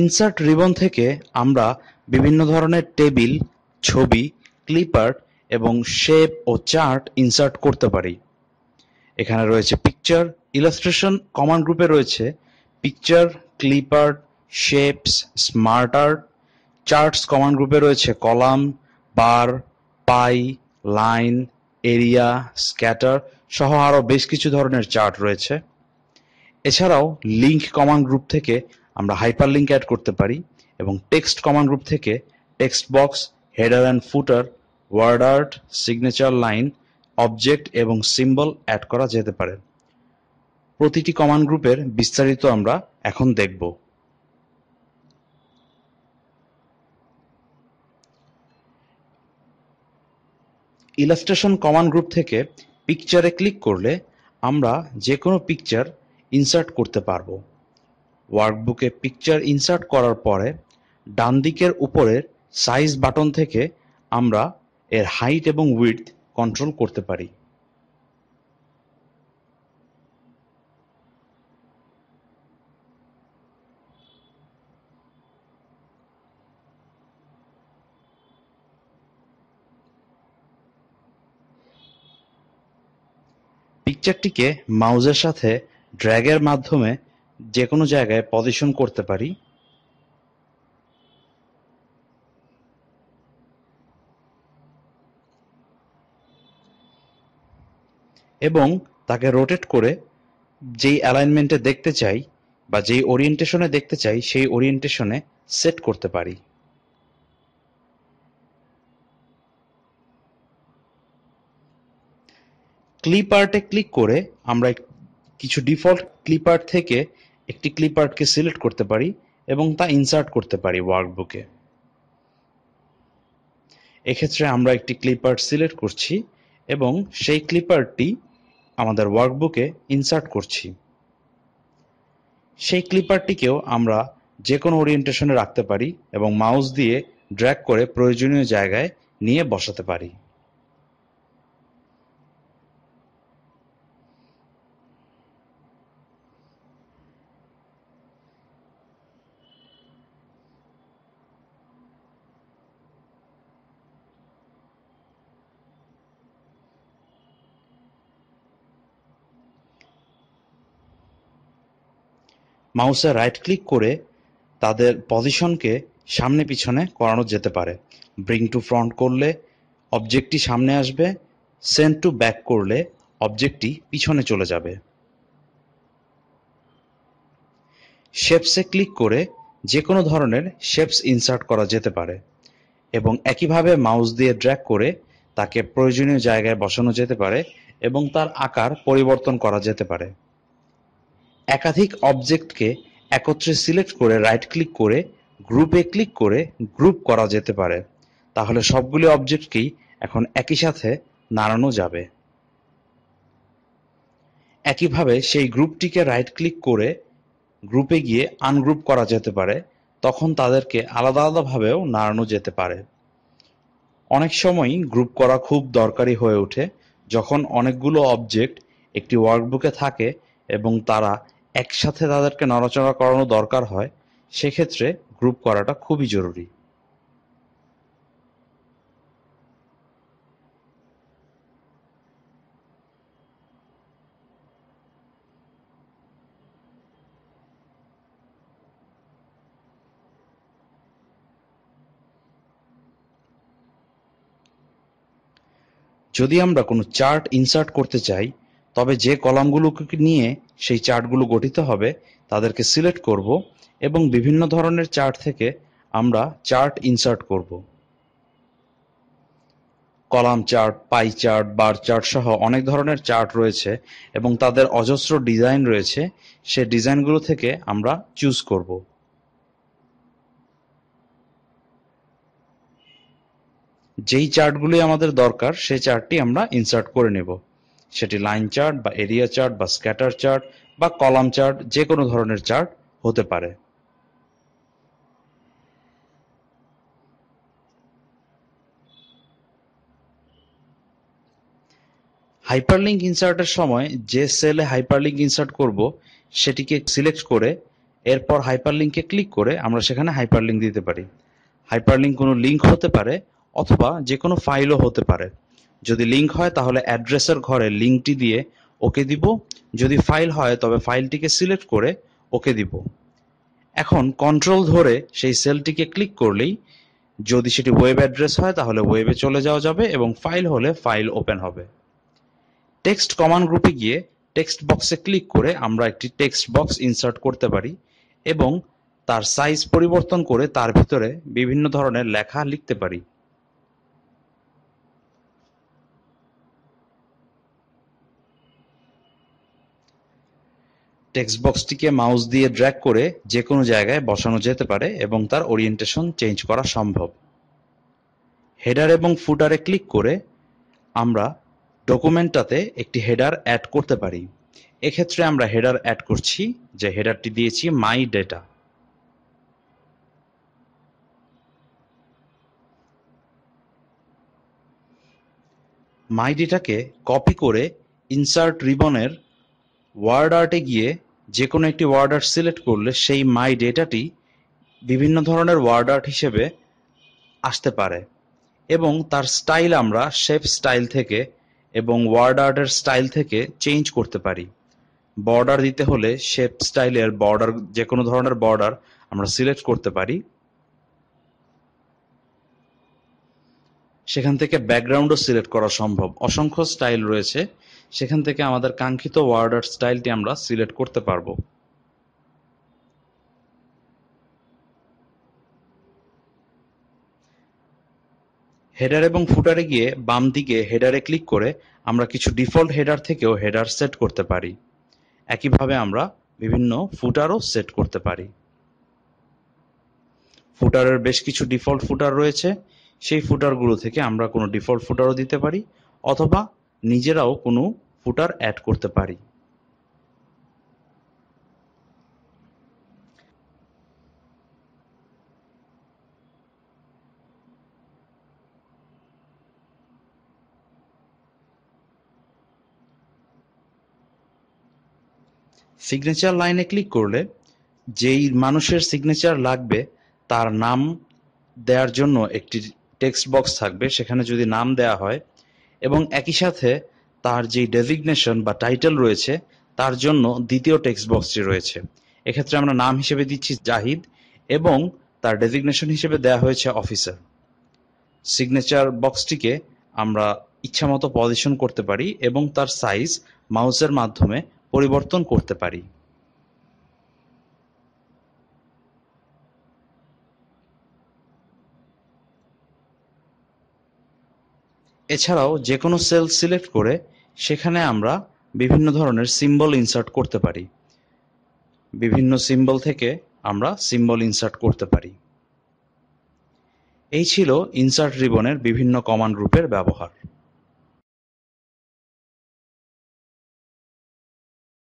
Insert ribbon থেকে আমরা বিভিন্ন ধরনের টেবিল, ছবি, ক্লিপার্ট এবং শেপ ও চার্ট ইনসার্ট করতে পারি। এখানে রয়েছে পিকচার, ইলাস্ট্রেশন কমান্ড গ্রুপে রয়েছে picture, clipart, shapes, smart art, charts command গ্রুপে রয়েছে column, bar, pie, line, area, scatter সহ আরো বেশ কিছু ধরনের চার্ট রয়েছে। এছাড়াও লিঙ্ক কমান্ড গ্রুপ থেকে আমরা হাইপারলিংক অ্যাড করতে পারি এবং টেক্সট কমান্ড গ্রুপ থেকে text box header and footer word art signature line object এবং সিম্বল অ্যাড করা যেতে পারে প্রতিটি কমান্ড গ্রুপের বিস্তারিত আমরা এখন দেখব ইলাস্ট্রেশন কমান্ড গ্রুপ থেকে পিকচারে ক্লিক করলে আমরা যে কোনো পিকচার ইনসার্ট করতে পারবো ওয়ার্কবুকে পিকচার ইনসার্ট করার পরে ডানদিকের উপরের সাইজ বাটন থেকে আমরা এর হাইট এবং উইথ কন্ট্রোল করতে পারি পিকচারটিকে মাউজের সাথে ড্র্যাগের মাধ্যমে যে কোনো জায়গায় পজিশন করতে পারি এবং তাকে রোটেট করে যেই অ্যালাইনমেন্টে দেখতে চাই বা যেই ওরিয়েন্টেশনে দেখতে চাই সেই ওরিয়েন্টেশনে সেট করতে পারি ক্লিপ আর্টে ক্লিক করে আমরা কিছু ডিফল্ট ক্লিপ আর্ট থেকে একটি ক্লিপ আর্টকে সিলেক্ট করতে পারি এবং তা ইনসার্ট করতে পারি ওয়ার্কবুকে এক্ষেত্রে আমরা একটি ক্লিপ আর্ট সিলেক্ট করছি এবং সেই ক্লিপ আর্টটি আমাদের ওয়ার্কবুকে ইনসার্ট করছি সেই ক্লিপারটিকেও আমরা যে কোনো ওরিয়েন্টেশনে রাখতে পারি এবং মাউস দিয়ে ড্র্যাগ করে প্রয়োজনীয় জায়গায় নিয়ে বসাতে পারি মাউসে রাইট ক্লিক করে তাদের পজিশনকে সামনে পিছনে করানো যেতে পারে ব্রিং টু ফ্রন্ট করলে অবজেক্টটি সামনে আসবে সেন্ট টু ব্যাক করলে অবজেক্টটি পিছনে চলে যাবে শেপসে ক্লিক করে যে কোনো ধরনের শেপস ইনসার্ট করা যেতে পারে এবং একইভাবে মাউস দিয়ে ড্র্যাক করে তাকে প্রয়োজনীয় জায়গায় বসানো যেতে পারে এবং তার আকার পরিবর্তন করা যেতে পারে একাধিক অবজেক্টকে একত্রে সিলেক্ট করে রাইট ক্লিক করে গ্রুপে ক্লিক করে গ্রুপ করা যেতে পারে তাহলে সবগুলি অবজেক্টকেই এখন একই সাথে নাড়ানো যাবে একইভাবে সেই গ্রুপটিকে রাইট ক্লিক করে গ্রুপে গিয়ে আনগ্রুপ করা যেতে পারে তখন তাদেরকে আলাদা আলাদাভাবেও নাড়ানো যেতে পারে অনেক সময়ই গ্রুপ করা খুব দরকারি হয়ে ওঠে যখন অনেকগুলো অবজেক্ট একটি ওয়ার্কবুকে থাকে এবং তারা একসাথে তাদেরকে নড়াচড়া করানো দরকার হয় সেক্ষেত্রে গ্রুপ করাটা খুবই জরুরি। যদি আমরা কোনো চার্ট ইনসার্ট করতে চাই তবে যে কলামগুলোকে নিয়ে সেই চার্টগুলো গঠিত হবে তাদেরকে সিলেক্ট করব এবং বিভিন্ন ধরনের চার্ট থেকে আমরা চার্ট ইনসার্ট করব column chart pie chart bar chart সহ অনেক ধরনের চার্ট রয়েছে এবং তাদের অজস্র ডিজাইন রয়েছে সে ডিজাইনগুলো থেকে আমরা চুজ করব যেই চার্টগুলি আমাদের দরকার সেই চার্টটি আমরা ইনসার্ট করে নেব সেটি লাইন চার্ট বা এরিয়া চার্ট বা স্ক্যাটার চার্ট বা কলাম চার্ট যে কোনো ধরনের চার্ট হতে পারে হাইপারলিঙ্ক ইনসার্টের সময় যে সেলে হাইপারলিঙ্ক ইনসার্ট করব সেটিকে সিলেক্ট করে এরপর হাইপারলিংকে ক্লিক করে আমরা সেখানে হাইপারলিঙ্ক দিতে পারি হাইপারলিঙ্ক কোনো লিঙ্ক হতে পারে অথবা যে কোনো ফাইলও হতে পারে যদি লিঙ্ক হয় তাহলে অ্যাড্রেসের ঘরে লিঙ্কটি দিয়ে ওকে দিব যদি ফাইল হয় তবে ফাইলটিকে সিলেক্ট করে ওকে দিব এখন কন্ট্রোল ধরে সেই সেলটিকে ক্লিক করলেই যদি সেটি ওয়েব অ্যাড্রেস হয় তাহলে ওয়েবে চলে যাওয়া যাবে এবং ফাইল হলে ফাইল ওপেন হবে টেক্সট কমান্ড গ্রুপে গিয়ে টেক্সট বক্সে ক্লিক করে আমরা একটি টেক্সট বক্স ইনসার্ট করতে পারি এবং তার সাইজ পরিবর্তন করে তার ভিতরে বিভিন্ন ধরনের লেখা লিখতে পারি টেক্সট বক্সটিকে মাউস দিয়ে ড্র্যাগ করে যে কোনো জায়গায় বসানো যেতে পারে এবং তার ওরিয়েন্টেশন চেঞ্জ করা সম্ভব হেডার এবং ফুটারে ক্লিক করে আমরা ডকুমেন্টটাতে একটি হেডার অ্যাড করতে পারি এক্ষেত্রে আমরা হেডার অ্যাড করছি যে হেডারটি দিয়েছি মাই ডেটা মাই ডেটাকে কপি করে ইনসার্ট রিবনের ওয়ার্ড আর্টে গিয়ে যে কোনো একটি ওয়ার্ড আর্ট সিলেক্ট করলে সেই মাই ডেটাটি বিভিন্ন ধরনের ওয়ার্ড আর্ট হিসেবে আসতে পারে এবং তার স্টাইল আমরা শেপ স্টাইল থেকে এবং ওয়ার্ড আর্টের স্টাইল থেকে চেঞ্জ করতে পারি বর্ডার দিতে হলে শেপ স্টাইলের বর্ডার যে কোনো ধরনের বর্ডার আমরা সিলেক্ট করতে পারি সেখান থেকে ব্যাকগ্রাউন্ডও সিলেক্ট করা সম্ভব অসংখ্য স্টাইল রয়েছে সেখান থেকে আমাদের কাঙ্ক্ষিত ওয়ার্ড আর স্টাইলটি আমরা সিলেক্ট করতে পারবো হেডার এবং ফুটারে গিয়ে বাম দিকে হেডারে ক্লিক করে আমরা কিছু ডিফল্ট হেডার থেকেও হেডার সেট করতে পারি একইভাবে আমরা বিভিন্ন ফুটারও সেট করতে পারি ফুটারের বেশ কিছু ডিফল্ট ফুটার রয়েছে সেই ফুটারগুলো থেকে আমরা কোনো ডিফল্ট ফুটারও দিতে পারি অথবা নিজেরাও কোনো ফুটার অ্যাড করতে পারি সিগনেচার লাইনে ক্লিক করলে যেই মানুষের সিগনেচার লাগবে তার নাম দেওয়ার জন্য একটি টেক্সট বক্স থাকবে সেখানে যদি নাম দেয়া হয় এবং একই সাথে তার যে ডেজিগনেশন বা টাইটেল রয়েছে তার জন্য দ্বিতীয় টেক্সট বক্সটি রয়েছে এক্ষেত্রে আমরা নাম হিসেবে দিচ্ছি জাহিদ এবং তার ডেজিগনেশন হিসেবে দেয়া হয়েছে অফিসার সিগনেচার বক্সটিকে আমরা ইচ্ছামতো পজিশন করতে পারি এবং তার সাইজ মাউসের মাধ্যমে পরিবর্তন করতে পারি এছাড়াও যে কোনো সেল সিলেক্ট করে সেখানে আমরা বিভিন্ন ধরনের সিম্বল ইনসার্ট করতে পারি বিভিন্ন সিম্বল থেকে আমরা সিম্বল ইনসার্ট করতে পারি এই ছিল ইনসার্ট রিবনের বিভিন্ন কমান্ড রূপের ব্যবহার